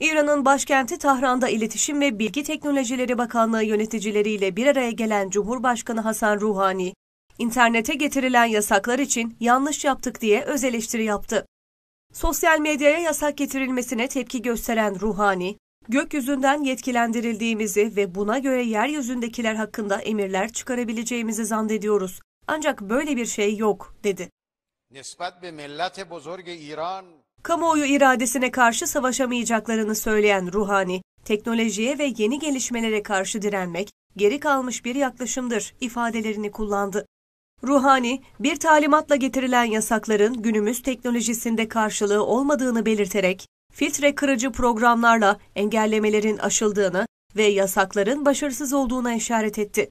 İran'ın başkenti Tahran'da İletişim ve Bilgi Teknolojileri Bakanlığı yöneticileriyle bir araya gelen Cumhurbaşkanı Hasan Ruhani, internete getirilen yasaklar için yanlış yaptık diye öz eleştiri yaptı. Sosyal medyaya yasak getirilmesine tepki gösteren Ruhani, gökyüzünden yetkilendirildiğimizi ve buna göre yeryüzündekiler hakkında emirler çıkarabileceğimizi zannediyoruz. Ancak böyle bir şey yok, dedi. be İran Kamuoyu iradesine karşı savaşamayacaklarını söyleyen Ruhani, teknolojiye ve yeni gelişmelere karşı direnmek geri kalmış bir yaklaşımdır ifadelerini kullandı. Ruhani, bir talimatla getirilen yasakların günümüz teknolojisinde karşılığı olmadığını belirterek, filtre kırıcı programlarla engellemelerin aşıldığını ve yasakların başarısız olduğuna işaret etti.